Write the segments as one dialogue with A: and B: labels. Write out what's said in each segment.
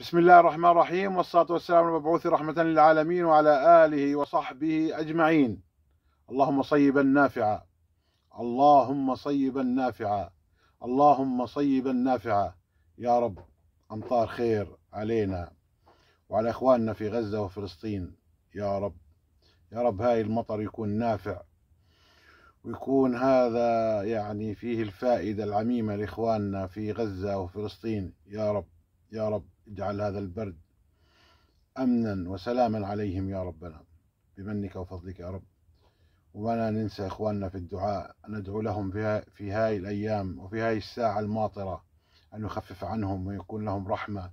A: بسم الله الرحمن الرحيم والصلاة والسلام المبعوث رحمة للعالمين وعلى آله وصحبه أجمعين اللهم صيبا نافعا اللهم صيبا نافعا اللهم صيبا نافعا يا رب أمطار خير علينا وعلى إخواننا في غزة وفلسطين يا رب يا رب هاي المطر يكون نافع ويكون هذا يعني فيه الفائدة العميمة لإخواننا في غزة وفلسطين يا رب يا رب اجعل هذا البرد أمنا وسلاما عليهم يا ربنا بمنك وفضلك يا رب ولا ننسى إخواننا في الدعاء ندعو لهم في هاي الأيام وفي هاي الساعة الماطرة أن يخفف عنهم ويكون لهم رحمة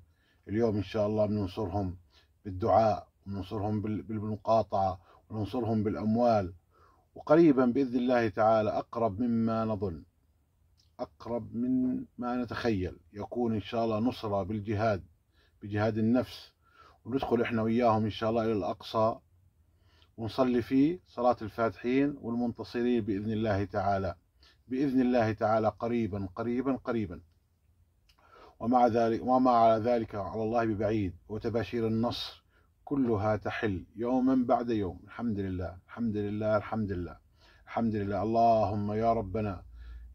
A: اليوم إن شاء الله بننصرهم بالدعاء وننصرهم بالمقاطعة وننصرهم بالأموال وقريبا بإذن الله تعالى أقرب مما نظن أقرب من ما نتخيل يكون إن شاء الله نصرة بالجهاد بجهاد النفس وندخل إحنا وياهم إن شاء الله إلى الأقصى ونصلي فيه صلاة الفاتحين والمنتصرين بإذن الله تعالى بإذن الله تعالى قريبا قريبا قريبا ومع ذلك وما على ذلك على الله ببعيد وتباشير النصر كلها تحل يوما بعد يوم الحمد لله الحمد لله الحمد لله الحمد لله اللهم يا ربنا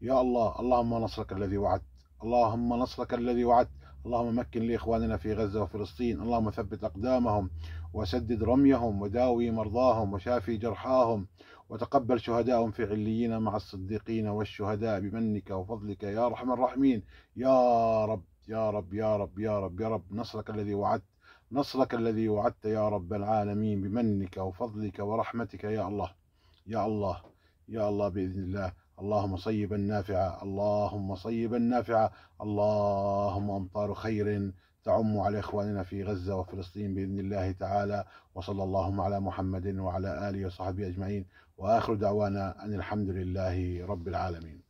A: يا الله اللهم نصرك الذي وعدت اللهم نصرك الذي وعدت اللهم مكن لإخواننا في غزة وفلسطين اللهم ثبت أقدامهم وسدد رميهم وداوي مرضاهم وشافي جرحاهم وتقبل شهداءهم في عليين مع الصديقين والشهداء بمنك وفضلك يا أرحم الراحمين يا رب يا رب يا رب يا رب يا رب نصرك الذي وعدت نصرك الذي وعدت يا رب العالمين بمنك وفضلك ورحمتك يا الله يا الله يا الله بإذن الله اللهم صيبا نافعا اللهم صيبا نافعا اللهم أمطار خير تعم على إخواننا في غزة وفلسطين بإذن الله تعالى وصلى اللهم على محمد وعلى آله وصحبه أجمعين وآخر دعوانا أن الحمد لله رب العالمين